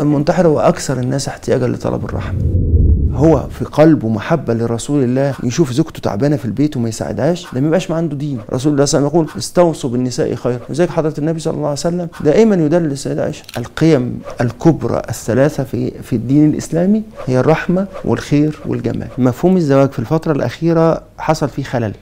المنتحر هو أكثر الناس احتياجا لطلب الرحمة هو في قلبه محبة لرسول الله يشوف زوجته تعبانة في البيت وما يساعدهاش ده ما يبقاش عنده دين رسول الله صلى الله عليه وسلم يقول استوصوا بالنساء خيرا وزيك حضرة النبي صلى الله عليه وسلم دائما يدل السيدة عائشة القيم الكبرى الثلاثة في في الدين الإسلامي هي الرحمة والخير والجمال مفهوم الزواج في الفترة الأخيرة حصل فيه خلل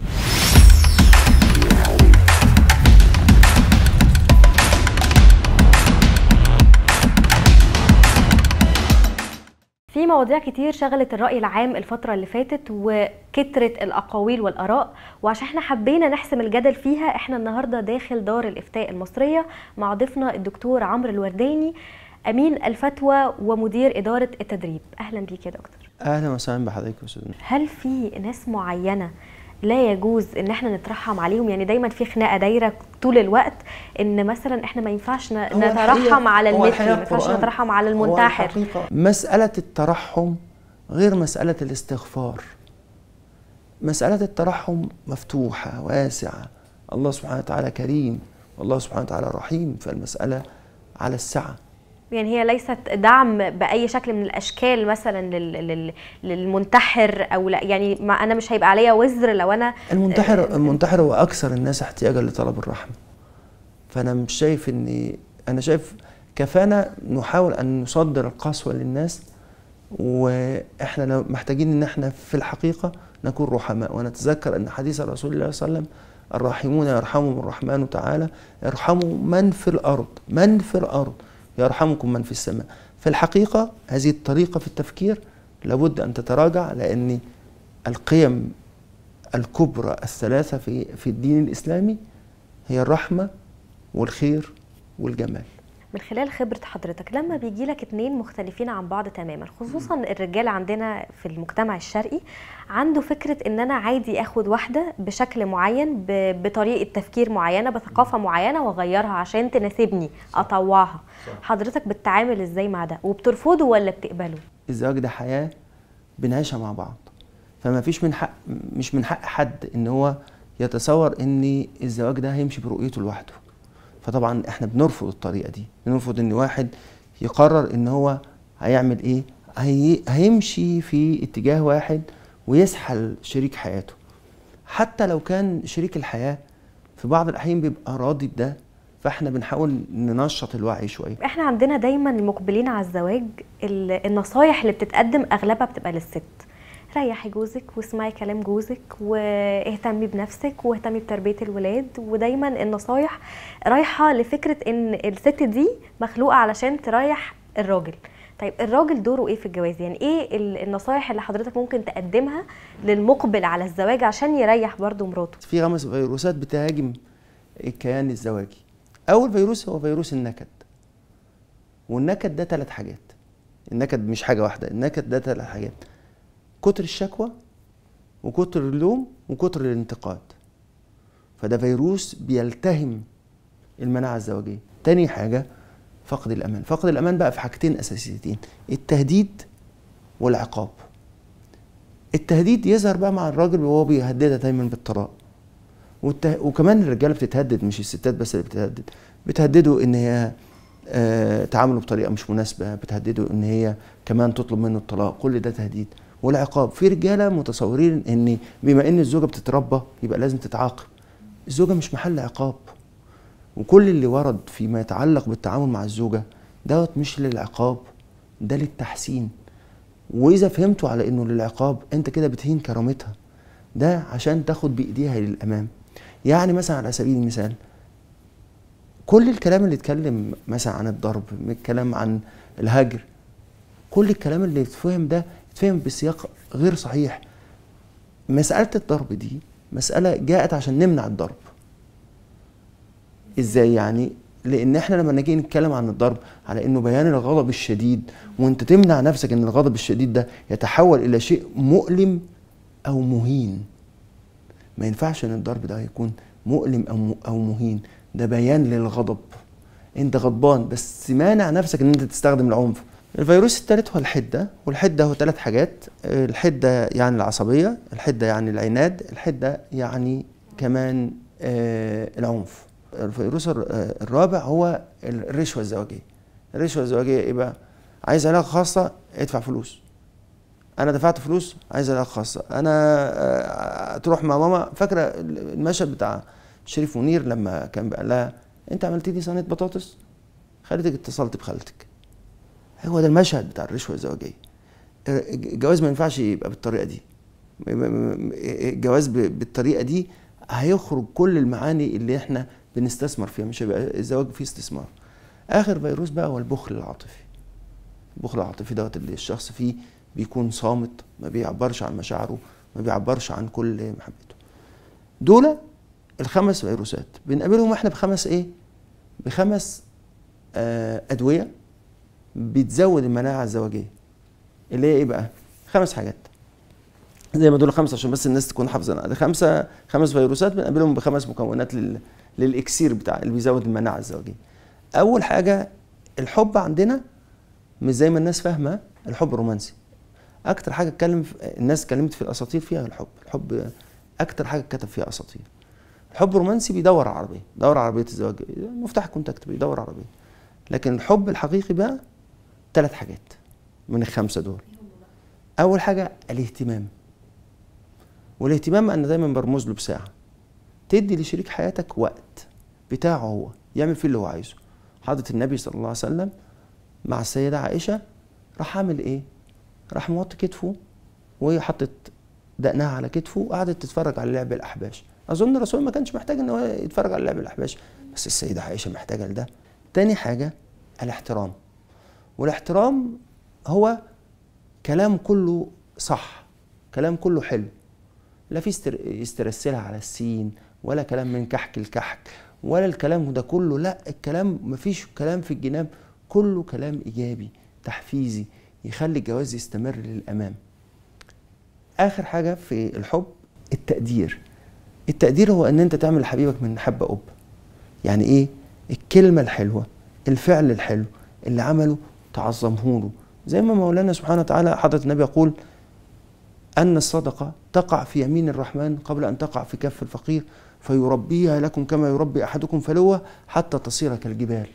مواضيع كتير شغلت الرأي العام الفترة اللي فاتت وكترت الأقاويل والآراء وعشان احنا حبينا نحسم الجدل فيها احنا النهاردة داخل دار الإفتاء المصرية مع ضيفنا الدكتور عمرو الورداني أمين الفتوى ومدير إدارة التدريب أهلا بيك يا دكتور أهلا وسهلا بحضرتك يا هل في ناس معينة لا يجوز ان احنا نترحم عليهم يعني دايما في خناقه دايره طول الوقت ان مثلا احنا ما ينفعش نترحم على المثل ما ينفعش نترحم على المنتحر مساله الترحم غير مساله الاستغفار مساله الترحم مفتوحه واسعه الله سبحانه وتعالى كريم والله سبحانه وتعالى رحيم فالمساله على السعه يعني هي ليست دعم باي شكل من الاشكال مثلا للمنتحر او لا يعني ما انا مش هيبقى عليا وزر لو انا المنتحر المنتحر هو اكثر الناس احتياجا لطلب الرحمه فانا مش شايف ان انا شايف كفانا نحاول ان نصدر القسوه للناس واحنا محتاجين ان احنا في الحقيقه نكون رحماء ونتذكر ان حديث الرسول صلى الله عليه وسلم الراحمون يرحمهم الرحمن تعالى ارحموا من في الارض من في الارض يرحمكم من في السماء في الحقيقة هذه الطريقة في التفكير لابد أن تتراجع لأن القيم الكبرى الثلاثة في, في الدين الإسلامي هي الرحمة والخير والجمال من خلال خبره حضرتك لما بيجي لك اتنين مختلفين عن بعض تماما خصوصا الرجال عندنا في المجتمع الشرقي عنده فكره ان انا عادي اخد واحده بشكل معين بطريقه تفكير معينه بثقافه معينه واغيرها عشان تناسبني اطوعها حضرتك بتتعامل ازاي مع ده وبترفضه ولا بتقبله الزواج ده حياه بنعيشها مع بعض فما فيش من حق مش من حق حد ان هو يتصور ان الزواج ده هيمشي برؤيته لوحده فطبعا احنا بنرفض الطريقه دي بنرفض ان واحد يقرر ان هو هيعمل ايه هي هيمشي في اتجاه واحد ويسحل شريك حياته حتى لو كان شريك الحياه في بعض الاحيان بيبقى راضي بده فاحنا بنحاول ننشط الوعي شويه احنا عندنا دايما المقبلين على الزواج النصايح اللي بتتقدم اغلبها بتبقى للست ريحي جوزك واسمعي كلام جوزك واهتمي بنفسك واهتمي بتربيه الولاد ودايما النصايح رايحه لفكره ان الست دي مخلوقه علشان تريح الراجل طيب الراجل دوره ايه في الجواز يعني ايه النصايح اللي حضرتك ممكن تقدمها للمقبل على الزواج عشان يريح برضه مراته في خمس فيروسات بتهاجم الكيان الزواجي اول فيروس هو فيروس النكد والنكد ده ثلاث حاجات النكد مش حاجه واحده النكد ده ثلاث حاجات كتر الشكوى وكتر اللوم وكتر الانتقاد فده فيروس بيلتهم المناعة الزوجية تاني حاجة فقد الأمان فقد الأمان بقى في حاجتين أساسيتين التهديد والعقاب التهديد يظهر بقى مع الراجل وهو بيهددها دايما بالطلاق والته... وكمان الرجاله بتتهدد مش الستات بس اللي بتتهدد بتهدده ان هي آه تعامله بطريقه مش مناسبه بتهدده ان هي كمان تطلب منه الطلاق كل ده تهديد والعقاب في رجاله متصورين ان بما ان الزوجه بتتربى يبقى لازم تتعاقب الزوجه مش محل عقاب وكل اللي ورد فيما يتعلق بالتعامل مع الزوجه دوت مش للعقاب ده للتحسين واذا فهمته على انه للعقاب انت كده بتهين كرامتها ده عشان تاخد بايديها للامام يعني مثلا على سبيل المثال كل الكلام اللي اتكلم مثلا عن الضرب الكلام عن الهجر كل الكلام اللي اتفهم ده اتفهم بسياق غير صحيح مسألة الضرب دي مسألة جاءت عشان نمنع الضرب ازاي يعني لان احنا لما نجي نتكلم عن الضرب على انه بيان الغضب الشديد وانت تمنع نفسك ان الغضب الشديد ده يتحول الى شيء مؤلم او مهين ما ينفعش ان الضرب ده يكون مؤلم او او مهين ده بيان للغضب انت غضبان بس مانع نفسك ان انت تستخدم العنف الفيروس الثالث هو الحدة والحدة هو ثلاث حاجات الحدة يعني العصبية الحدة يعني العناد الحدة يعني كمان آه، العنف الفيروس آه، الرابع هو الرشوة الزواجية الرشوة الزواجية ايه بقى عايز علاقة خاصة ادفع فلوس انا دفعت فلوس عايز علاقة خاصة انا آه، تروح مع ماما فاكرة المشهد بتاع شريف منير لما كان بقى لها انت عملت لي صينية بطاطس خالتك اتصلت بخالتك هو ده المشهد بتاع الرشوه الزواجيه الجواز آه، ما ينفعش يبقى بالطريقه دي الجواز آه، آه، بالطريقه دي هيخرج كل المعاني اللي احنا بنستثمر فيها مش هيبقى الزواج فيه استثمار اخر فيروس بقى هو البخل العاطفي البخل العاطفي دوت اللي الشخص فيه بيكون صامت ما بيعبرش عن مشاعره ما بيعبرش عن كل محبته دول الخمس فيروسات بنقابلهم احنا بخمس ايه بخمس آه ادويه بتزود المناعه الزواجيه اللي هي ايه بقى خمس حاجات زي ما دول خمسه عشان بس الناس تكون حافظه ده خمسه خمس فيروسات بنقابلهم بخمس مكونات لل... للاكسير بتاع اللي بيزود المناعه الزواجيه اول حاجه الحب عندنا مش زي ما الناس فاهمه الحب رومانسي اكتر حاجه اتكلم الناس اتكلمت في الاساطير فيها الحب الحب اكتر حاجه اتكتب فيها اساطير الحب الرومانسي بيدور على عربيه دور عربيه الزواج مفتاح كونتاكت بيدور عربيه لكن الحب الحقيقي بقى ثلاث حاجات من الخمسه دول اول حاجه الاهتمام والاهتمام انا دايما برمز له بساعه تدي لشريك حياتك وقت بتاعه هو يعمل فيه اللي هو عايزه حضره النبي صلى الله عليه وسلم مع السيده عائشه راح عامل ايه راح موطي كتفه وهي حطت دقنها على كتفه وقعدت تتفرج على لعب الاحباش اظن الرسول ما كانش محتاج ان هو يتفرج على لعب الاحباش بس السيده عائشه محتاجه لده تاني حاجه الاحترام والاحترام هو كلام كله صح كلام كله حلو لا في يسترسلها على السين ولا كلام من كحك الكحك ولا الكلام ده كله لا الكلام مفيش كلام في الجناب كله كلام ايجابي تحفيزي يخلي الجواز يستمر للامام اخر حاجه في الحب التقدير التقدير هو ان انت تعمل حبيبك من حبه اب يعني ايه الكلمه الحلوه الفعل الحلو اللي عمله تعظمه له زي ما مولانا سبحانه وتعالى حضرة النبي يقول أن الصدقة تقع في يمين الرحمن قبل أن تقع في كف الفقير فيربيها لكم كما يربي أحدكم فلوة حتى تصير كالجبال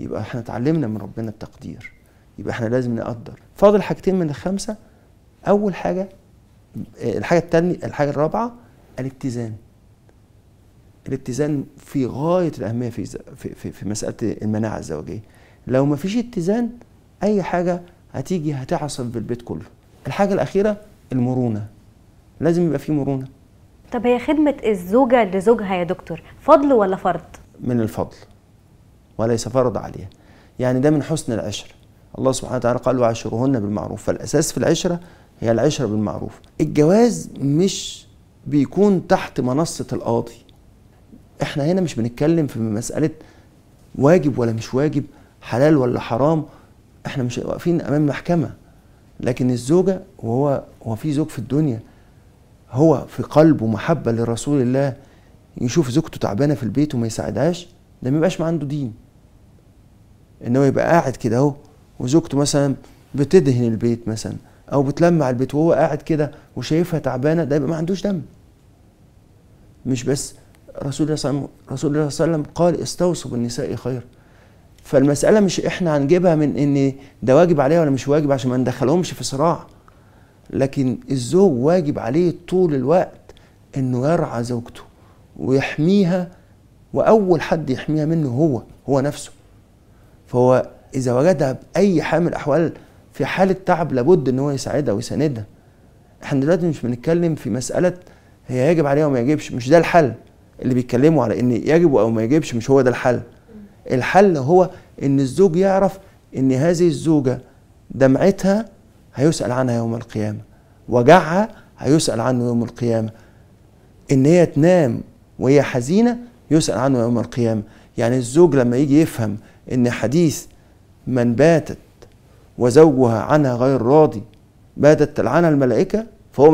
يبقى احنا اتعلمنا من ربنا التقدير يبقى احنا لازم نقدر فاضل حاجتين من الخمسة أول حاجة الحاجة الثانية الحاجة الرابعة الاتزان الاتزان في غاية الأهمية في في, في, في مسألة المناعة الزوجية لو ما فيش اتزان اي حاجه هتيجي هتعصب في البيت كله الحاجه الاخيره المرونه لازم يبقى في مرونه طب هي خدمه الزوجه لزوجها يا دكتور فضل ولا فرض من الفضل وليس فرض عليها يعني ده من حسن العشره الله سبحانه وتعالى قال وعشرهن بالمعروف فالاساس في العشره هي العشره بالمعروف الجواز مش بيكون تحت منصه القاضي احنا هنا مش بنتكلم في مساله واجب ولا مش واجب حلال ولا حرام احنا مش واقفين امام محكمه لكن الزوجه وهو هو في زوج في الدنيا هو في قلبه محبه لرسول الله يشوف زوجته تعبانه في البيت وما يساعدهاش ده ما يبقاش ما عنده دين ان هو يبقى قاعد كده اهو وزوجته مثلا بتدهن البيت مثلا او بتلمع البيت وهو قاعد كده وشايفها تعبانه ده يبقى ما عندوش دم مش بس رسول الله صلى الله عليه وسلم قال استوصوا بالنساء خير فالمسألة مش إحنا هنجيبها من إن ده واجب عليه ولا مش واجب عشان ما ندخلهمش في صراع لكن الزوج واجب عليه طول الوقت إنه يرعى زوجته ويحميها وأول حد يحميها منه هو هو نفسه فهو إذا وجدها بأي حال من الأحوال في حالة تعب لابد إن هو يساعدها ويساندها احنا دلوقتي مش بنتكلم في مسألة هي يجب عليها وما يجبش مش ده الحل اللي بيتكلموا على إن يجب أو ما يجبش مش هو ده الحل الحل هو ان الزوج يعرف ان هذه الزوجه دمعتها هيسال عنها يوم القيامه وجعها هيسال عنه يوم القيامه ان هي تنام وهي حزينه يسال عنه يوم القيامه يعني الزوج لما يجي يفهم ان حديث من باتت وزوجها عنها غير راضي باتت تلعنها الملائكه فهو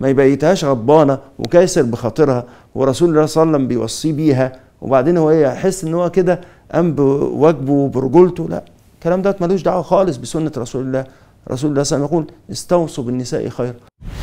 ما يبيتهاش غضبانه وكاسر بخاطرها ورسول الله صلى الله عليه وسلم بيوصيه بيها وبعدين هو يحس ان هو كده قام بواجبه وبرجولته لا الكلام ده ملوش دعوه خالص بسنه رسول الله رسول الله صلى الله عليه وسلم يقول استوصوا بالنساء خيرا